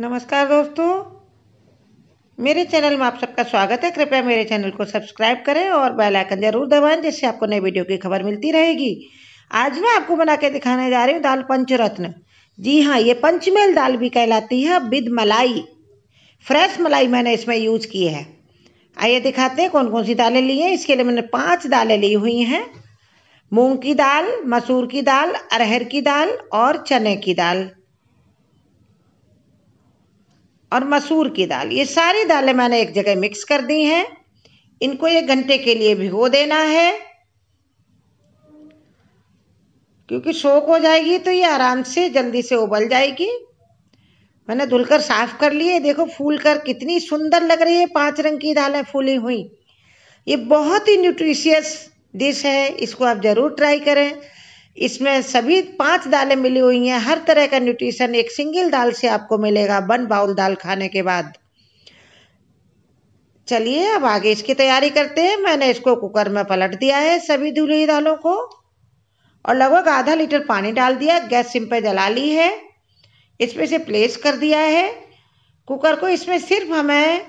नमस्कार दोस्तों मेरे चैनल में आप सबका स्वागत है कृपया मेरे चैनल को सब्सक्राइब करें और बेल आइकन जरूर दबाएं जिससे आपको नए वीडियो की खबर मिलती रहेगी आज मैं आपको बना के दिखाने जा रही हूँ दाल पंचरत्न जी हाँ ये पंचमेल दाल भी कहलाती है विद मलाई फ्रेश मलाई मैंने इसमें यूज की है आइए दिखाते हैं कौन कौन सी दालें ली हैं इसके लिए मैंने पाँच दालें ली हुई हैं मूंग की दाल मसूर की दाल अरहर की दाल और चने की दाल और मसूर की दाल ये सारी दालें मैंने एक जगह मिक्स कर दी हैं इनको एक घंटे के लिए भिगो देना है क्योंकि सोख हो जाएगी तो ये आराम से जल्दी से उबल जाएगी मैंने धुलकर साफ कर लिए देखो फूल कर कितनी सुंदर लग रही है पांच रंग की दालें फूली हुई ये बहुत ही न्यूट्रिशियस डिश है इसको आप ज़रूर ट्राई करें इसमें सभी पांच दालें मिली हुई हैं हर तरह का न्यूट्रिशन एक सिंगल दाल से आपको मिलेगा वन बाउल दाल खाने के बाद चलिए अब आगे इसकी तैयारी करते हैं मैंने इसको कुकर में पलट दिया है सभी धुली दालों को और लगभग आधा लीटर पानी डाल दिया गैस सिम पर जला ली है इसमें से प्लेस कर दिया है कुकर को इसमें सिर्फ हमें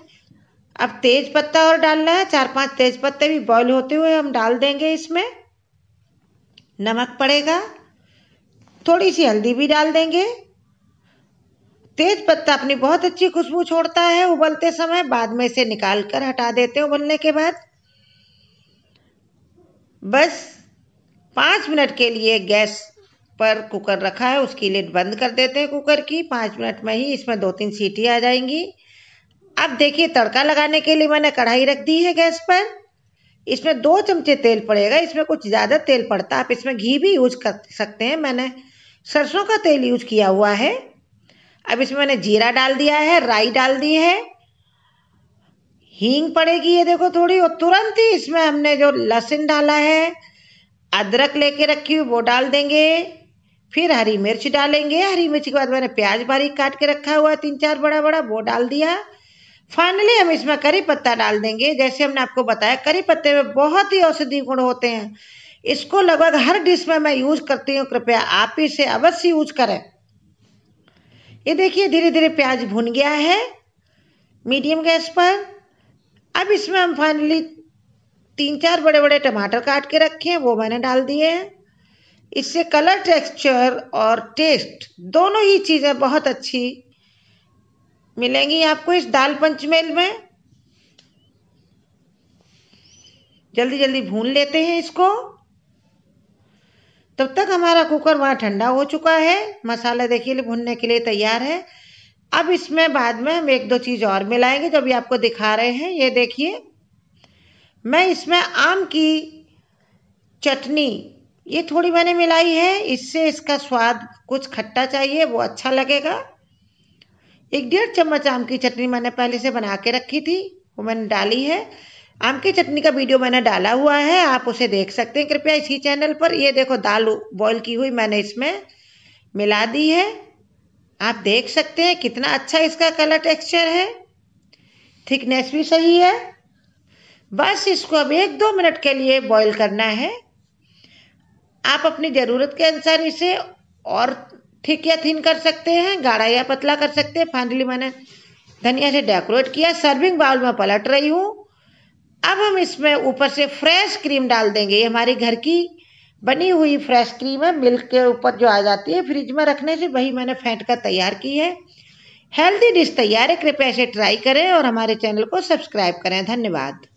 अब तेज़ पत्ता और डालना है चार पांच तेज़ पत्ते भी बॉईल होते हुए हम डाल देंगे इसमें नमक पड़ेगा थोड़ी सी हल्दी भी डाल देंगे तेज पत्ता अपनी बहुत अच्छी खुशबू छोड़ता है उबलते समय बाद में इसे निकाल कर हटा देते हैं उबलने के बाद बस पाँच मिनट के लिए गैस पर कुकर रखा है उसकी लिड बंद कर देते हैं कुकर की पाँच मिनट में ही इसमें दो तीन सीटी आ जाएंगी अब देखिए तड़का लगाने के लिए मैंने कढ़ाई रख दी है गैस पर इसमें दो चमचे तेल पड़ेगा इसमें कुछ ज़्यादा तेल पड़ता है आप इसमें घी भी यूज कर सकते हैं मैंने सरसों का तेल यूज किया हुआ है अब इसमें मैंने जीरा डाल दिया है राई डाल दी है हींग पड़ेगी ये देखो थोड़ी और तुरंत ही इसमें हमने जो लहसुन डाला है अदरक लेके रखी हुई वो डाल देंगे फिर हरी मिर्च डालेंगे हरी मिर्च के बाद मैंने प्याज बारीक काट के रखा हुआ तीन चार बड़ा बड़ा वो डाल दिया फाइनली हम इसमें करी पत्ता डाल देंगे जैसे हमने आपको बताया करी पत्ते में बहुत ही औषधि गुण होते हैं इसको लगभग हर डिश में मैं यूज करती हूँ कृपया आप इसे अवश्य यूज करें ये देखिए धीरे धीरे प्याज भुन गया है मीडियम गैस पर अब इसमें हम फाइनली तीन चार बड़े बड़े टमाटर काट के रखे हैं वो मैंने डाल दिए हैं इससे कलर टेक्सचर और टेस्ट दोनों ही चीज़ें बहुत अच्छी मिलेंगी आपको इस दाल पंचमेल में जल्दी जल्दी भून लेते हैं इसको तब तक हमारा कुकर वहाँ ठंडा हो चुका है मसाला देखिए भुनने के लिए तैयार है अब इसमें बाद में हम एक दो चीज़ और मिलाएंगे जो भी आपको दिखा रहे हैं ये देखिए मैं इसमें आम की चटनी ये थोड़ी मैंने मिलाई है इससे इसका स्वाद कुछ खट्टा चाहिए वो अच्छा लगेगा एक डेढ़ चम्मच आम की चटनी मैंने पहले से बना के रखी थी वो मैंने डाली है आम की चटनी का वीडियो मैंने डाला हुआ है आप उसे देख सकते हैं कृपया इसी चैनल पर ये देखो दाल बॉईल की हुई मैंने इसमें मिला दी है आप देख सकते हैं कितना अच्छा इसका कलर टेक्सचर है थिकनेस भी सही है बस इसको अब एक दो मिनट के लिए बॉईल करना है आप अपनी ज़रूरत के अनुसार इसे और थिक या थिन कर सकते हैं गाढ़ा या पतला कर सकते हैं फाइनली मैंने धनिया से डेकोरेट किया सर्विंग बाउल में पलट रही हूँ अब हम इसमें ऊपर से फ्रेश क्रीम डाल देंगे ये हमारे घर की बनी हुई फ्रेश क्रीम है मिल्क के ऊपर जो आ जाती है फ्रिज में रखने से वही मैंने फेंट कर तैयार की है हेल्दी डिश तैयार है कृपया इसे ट्राई करें और हमारे चैनल को सब्सक्राइब करें धन्यवाद